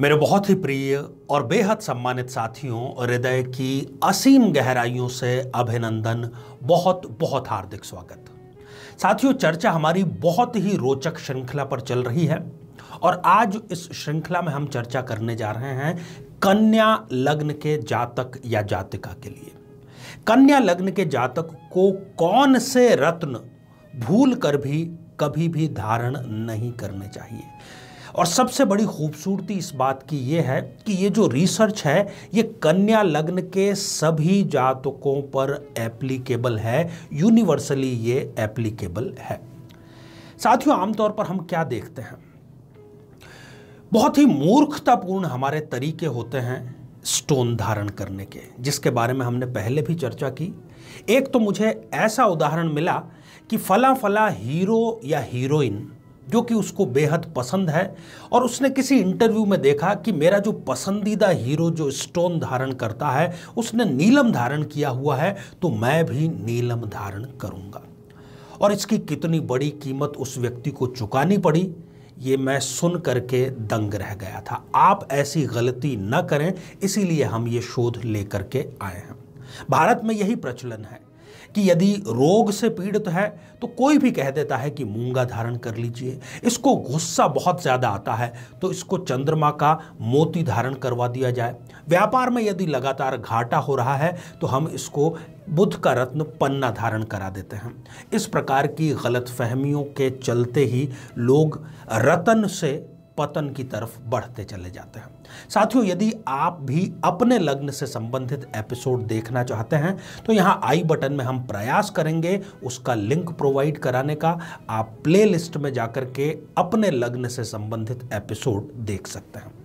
मेरे बहुत ही प्रिय और बेहद सम्मानित साथियों हृदय की असीम गहराइयों से अभिनंदन बहुत बहुत हार्दिक स्वागत साथियों चर्चा हमारी बहुत ही रोचक श्रृंखला पर चल रही है और आज इस श्रृंखला में हम चर्चा करने जा रहे हैं कन्या लग्न के जातक या जातिका के लिए कन्या लग्न के जातक को कौन से रत्न भूल कर भी कभी भी धारण नहीं करने चाहिए और सबसे बड़ी खूबसूरती इस बात की ये है कि ये जो रिसर्च है ये कन्या लग्न के सभी जातकों पर एप्लीकेबल है यूनिवर्सली ये एप्लीकेबल है साथियों आमतौर पर हम क्या देखते हैं बहुत ही मूर्खतापूर्ण हमारे तरीके होते हैं स्टोन धारण करने के जिसके बारे में हमने पहले भी चर्चा की एक तो मुझे ऐसा उदाहरण मिला कि फला फला हीरो या हीरोइन जो कि उसको बेहद पसंद है और उसने किसी इंटरव्यू में देखा कि मेरा जो पसंदीदा हीरो जो स्टोन धारण करता है उसने नीलम धारण किया हुआ है तो मैं भी नीलम धारण करूँगा और इसकी कितनी बड़ी कीमत उस व्यक्ति को चुकानी पड़ी ये मैं सुन करके दंग रह गया था आप ऐसी गलती न करें इसीलिए हम ये शोध लेकर के आए हैं भारत में यही प्रचलन है कि यदि रोग से पीड़ित है तो कोई भी कह देता है कि मूंगा धारण कर लीजिए इसको गुस्सा बहुत ज़्यादा आता है तो इसको चंद्रमा का मोती धारण करवा दिया जाए व्यापार में यदि लगातार घाटा हो रहा है तो हम इसको बुध का रत्न पन्ना धारण करा देते हैं इस प्रकार की गलत फहमियों के चलते ही लोग रतन से पतन की तरफ बढ़ते चले जाते हैं साथियों यदि आप भी अपने लग्न से संबंधित एपिसोड देखना चाहते हैं तो यहाँ आई बटन में हम प्रयास करेंगे उसका लिंक प्रोवाइड कराने का आप प्लेलिस्ट में जाकर के अपने लग्न से संबंधित एपिसोड देख सकते हैं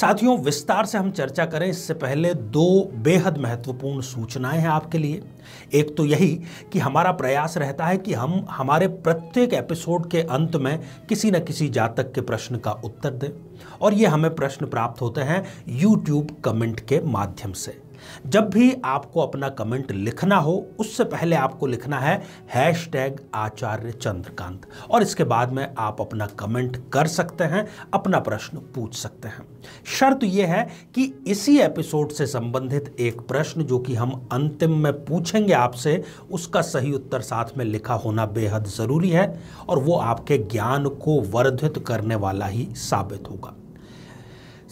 साथियों विस्तार से हम चर्चा करें इससे पहले दो बेहद महत्वपूर्ण सूचनाएं हैं आपके लिए एक तो यही कि हमारा प्रयास रहता है कि हम हमारे प्रत्येक एपिसोड के अंत में किसी न किसी जातक के प्रश्न का उत्तर दें और ये हमें प्रश्न प्राप्त होते हैं यूट्यूब कमेंट के माध्यम से जब भी आपको अपना कमेंट लिखना हो उससे पहले आपको लिखना है हैश टैग आचार्य चंद्रकांत और इसके बाद में आप अपना कमेंट कर सकते हैं अपना प्रश्न पूछ सकते हैं शर्त यह है कि इसी एपिसोड से संबंधित एक प्रश्न जो कि हम अंतिम में पूछेंगे आपसे उसका सही उत्तर साथ में लिखा होना बेहद ज़रूरी है और वो आपके ज्ञान को वर्धित करने वाला ही साबित होगा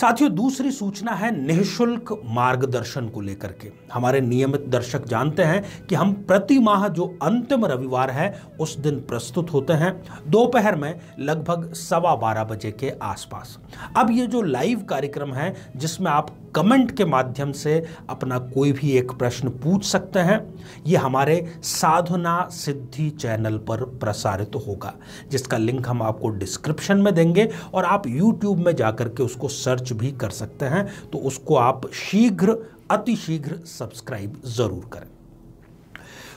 साथियों दूसरी सूचना है निःशुल्क मार्गदर्शन को लेकर के हमारे नियमित दर्शक जानते हैं कि हम प्रति माह जो अंतिम रविवार है उस दिन प्रस्तुत होते हैं दोपहर में लगभग सवा बारह बजे के आसपास अब ये जो लाइव कार्यक्रम है जिसमें आप कमेंट के माध्यम से अपना कोई भी एक प्रश्न पूछ सकते हैं ये हमारे साधना सिद्धि चैनल पर प्रसारित तो होगा जिसका लिंक हम आपको डिस्क्रिप्शन में देंगे और आप यूट्यूब में जाकर के उसको सर्च भी कर सकते हैं तो उसको आप शीघ्र अतिशीघ्र सब्सक्राइब ज़रूर करें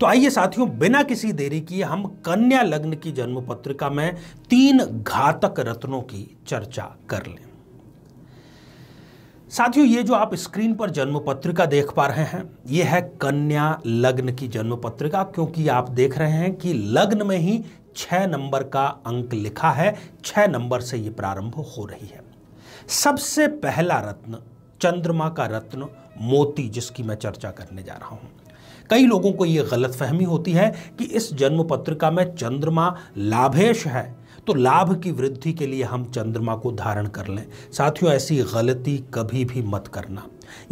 तो आइए साथियों बिना किसी देरी किए हम कन्या लग्न की जन्म पत्रिका में तीन घातक रत्नों की चर्चा कर लें साथियों ये जो आप स्क्रीन पर जन्म पत्रिका देख पा रहे हैं ये है कन्या लग्न की जन्म पत्रिका क्योंकि आप देख रहे हैं कि लग्न में ही छह नंबर का अंक लिखा है छह नंबर से ये प्रारंभ हो रही है सबसे पहला रत्न चंद्रमा का रत्न मोती जिसकी मैं चर्चा करने जा रहा हूँ कई लोगों को ये गलत फहमी होती है कि इस जन्म पत्रिका में चंद्रमा लाभेश है तो लाभ की वृद्धि के लिए हम चंद्रमा को धारण कर लें साथियों ऐसी गलती कभी भी मत करना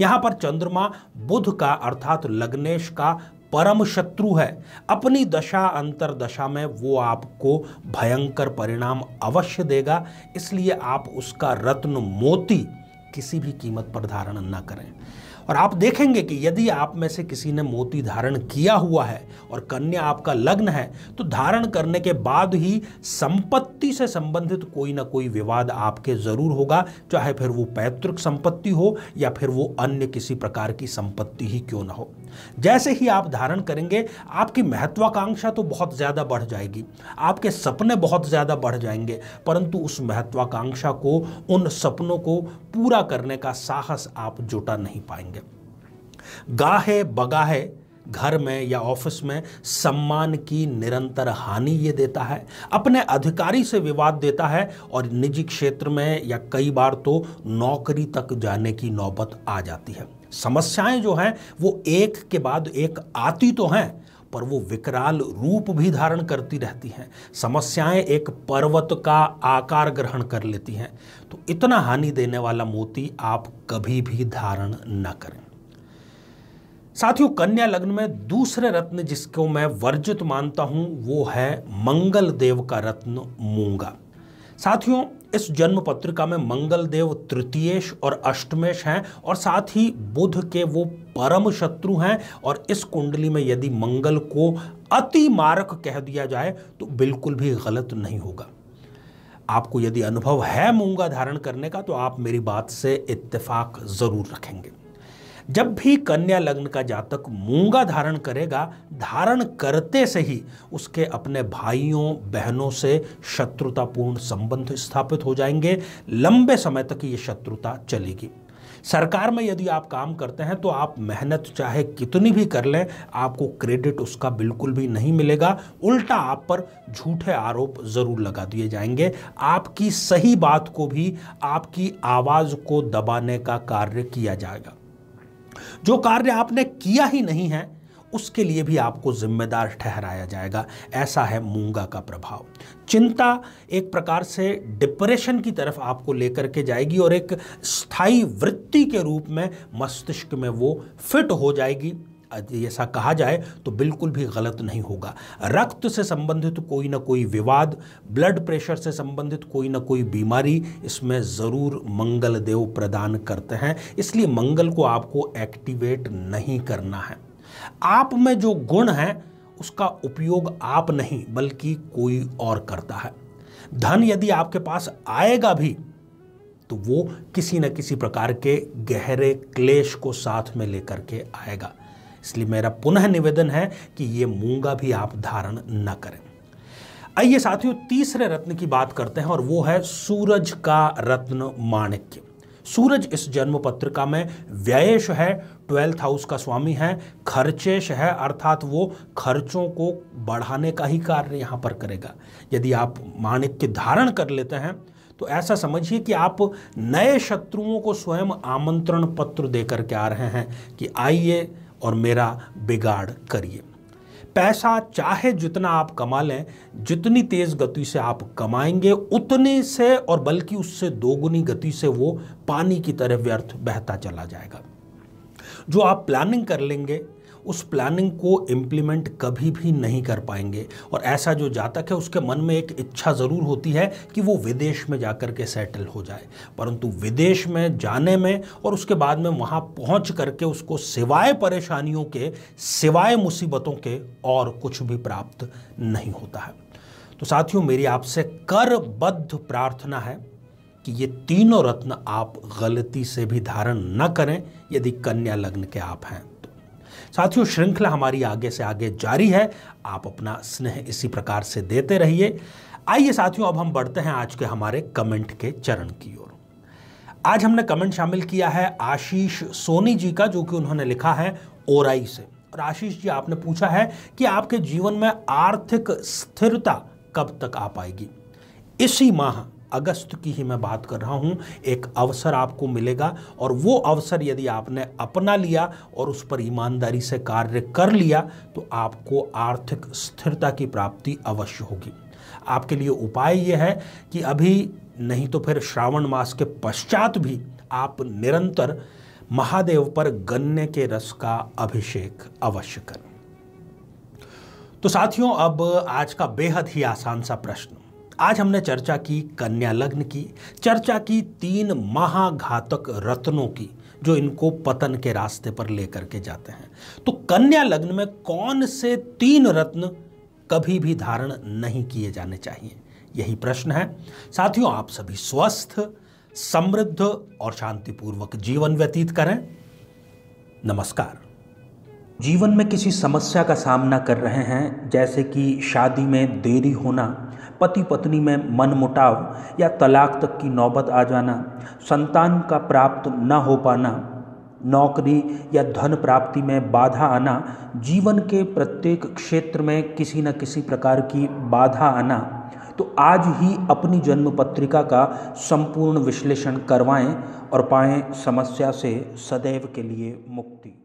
यहाँ पर चंद्रमा बुध का अर्थात लग्नेश का परम शत्रु है अपनी दशा अंतर दशा में वो आपको भयंकर परिणाम अवश्य देगा इसलिए आप उसका रत्न मोती किसी भी कीमत पर धारण ना करें और आप देखेंगे कि यदि आप में से किसी ने मोती धारण किया हुआ है और कन्या आपका लग्न है तो धारण करने के बाद ही संपत्ति से संबंधित कोई ना कोई विवाद आपके ज़रूर होगा चाहे फिर वो पैतृक संपत्ति हो या फिर वो अन्य किसी प्रकार की संपत्ति ही क्यों ना हो जैसे ही आप धारण करेंगे आपकी महत्वाकांक्षा तो बहुत ज़्यादा बढ़ जाएगी आपके सपने बहुत ज़्यादा बढ़ जाएंगे परंतु उस महत्वाकांक्षा को उन सपनों को पूरा करने का साहस आप जुटा नहीं पाएंगे गाहे बगाहे घर में या ऑफिस में सम्मान की निरंतर हानि ये देता है अपने अधिकारी से विवाद देता है और निजी क्षेत्र में या कई बार तो नौकरी तक जाने की नौबत आ जाती है समस्याएं जो हैं वो एक के बाद एक आती तो हैं पर वो विकराल रूप भी धारण करती रहती हैं समस्याएं एक पर्वत का आकार ग्रहण कर लेती हैं तो इतना हानि देने वाला मोती आप कभी भी धारण न करें साथियों कन्या लग्न में दूसरे रत्न जिसको मैं वर्जित मानता हूं वो है मंगल देव का रत्न मूंगा साथियों इस जन्म पत्रिका में मंगल देव तृतीयेश और अष्टमेश हैं और साथ ही बुध के वो परम शत्रु हैं और इस कुंडली में यदि मंगल को अति मारक कह दिया जाए तो बिल्कुल भी गलत नहीं होगा आपको यदि अनुभव है मूंगा धारण करने का तो आप मेरी बात से इत्तेफाक ज़रूर रखेंगे जब भी कन्या लग्न का जातक मूंगा धारण करेगा धारण करते से ही उसके अपने भाइयों बहनों से शत्रुतापूर्ण संबंध स्थापित हो जाएंगे लंबे समय तक ये शत्रुता चलेगी सरकार में यदि आप काम करते हैं तो आप मेहनत चाहे कितनी भी कर लें आपको क्रेडिट उसका बिल्कुल भी नहीं मिलेगा उल्टा आप पर झूठे आरोप ज़रूर लगा दिए जाएंगे आपकी सही बात को भी आपकी आवाज़ को दबाने का कार्य किया जाएगा जो कार्य आपने किया ही नहीं है उसके लिए भी आपको जिम्मेदार ठहराया जाएगा ऐसा है मूंगा का प्रभाव चिंता एक प्रकार से डिप्रेशन की तरफ आपको लेकर के जाएगी और एक स्थायी वृत्ति के रूप में मस्तिष्क में वो फिट हो जाएगी ऐसा कहा जाए तो बिल्कुल भी गलत नहीं होगा रक्त से संबंधित कोई ना कोई विवाद ब्लड प्रेशर से संबंधित कोई ना कोई बीमारी इसमें ज़रूर मंगल देव प्रदान करते हैं इसलिए मंगल को आपको एक्टिवेट नहीं करना है आप में जो गुण है उसका उपयोग आप नहीं बल्कि कोई और करता है धन यदि आपके पास आएगा भी तो वो किसी न किसी प्रकार के गहरे क्लेश को साथ में लेकर के आएगा इसलिए मेरा पुनः निवेदन है कि ये मूंगा भी आप धारण न करें आइए साथियों तीसरे रत्न की बात करते हैं और वो है सूरज का रत्न माणिक्य सूरज इस जन्म पत्रिका में व्ययश है ट्वेल्थ हाउस का स्वामी है खर्चेश है अर्थात वो खर्चों को बढ़ाने का ही कार्य यहाँ पर करेगा यदि आप माणिक्य धारण कर लेते हैं तो ऐसा समझिए कि आप नए शत्रुओं को स्वयं आमंत्रण पत्र देकर के आ रहे हैं कि आइए और मेरा बिगाड़ करिए पैसा चाहे जितना आप कमा लें जितनी तेज़ गति से आप कमाएंगे उतने से और बल्कि उससे दोगुनी गति से वो पानी की तरह व्यर्थ बहता चला जाएगा जो आप प्लानिंग कर लेंगे उस प्लानिंग को इम्प्लीमेंट कभी भी नहीं कर पाएंगे और ऐसा जो जातक है उसके मन में एक इच्छा ज़रूर होती है कि वो विदेश में जा के सेटल हो जाए परंतु विदेश में जाने में और उसके बाद में वहाँ पहुँच करके उसको सिवाय परेशानियों के सिवाय मुसीबतों के और कुछ भी प्राप्त नहीं होता है तो साथियों मेरी आपसे करबद्ध प्रार्थना है कि ये तीनों रत्न आप गलती से भी धारण न करें यदि कन्या लग्न के आप हैं साथियों श्रृंखला हमारी आगे से आगे जारी है आप अपना स्नेह इसी प्रकार से देते रहिए आइए साथियों अब हम बढ़ते हैं आज के हमारे कमेंट के चरण की ओर आज हमने कमेंट शामिल किया है आशीष सोनी जी का जो कि उन्होंने लिखा है ओराई से और आशीष जी आपने पूछा है कि आपके जीवन में आर्थिक स्थिरता कब तक आ पाएगी इसी माह अगस्त की ही मैं बात कर रहा हूँ एक अवसर आपको मिलेगा और वो अवसर यदि आपने अपना लिया और उस पर ईमानदारी से कार्य कर लिया तो आपको आर्थिक स्थिरता की प्राप्ति अवश्य होगी आपके लिए उपाय ये है कि अभी नहीं तो फिर श्रावण मास के पश्चात भी आप निरंतर महादेव पर गन्ने के रस का अभिषेक अवश्य करें तो साथियों अब आज का बेहद ही आसान सा प्रश्न आज हमने चर्चा की कन्या लग्न की चर्चा की तीन महाघातक रत्नों की जो इनको पतन के रास्ते पर लेकर के जाते हैं तो कन्या लग्न में कौन से तीन रत्न कभी भी धारण नहीं किए जाने चाहिए यही प्रश्न है साथियों आप सभी स्वस्थ समृद्ध और शांतिपूर्वक जीवन व्यतीत करें नमस्कार जीवन में किसी समस्या का सामना कर रहे हैं जैसे कि शादी में देरी होना पति पत्नी में मनमुटाव या तलाक तक की नौबत आ जाना संतान का प्राप्त न हो पाना नौकरी या धन प्राप्ति में बाधा आना जीवन के प्रत्येक क्षेत्र में किसी न किसी प्रकार की बाधा आना तो आज ही अपनी जन्म पत्रिका का संपूर्ण विश्लेषण करवाएं और पाएं समस्या से सदैव के लिए मुक्ति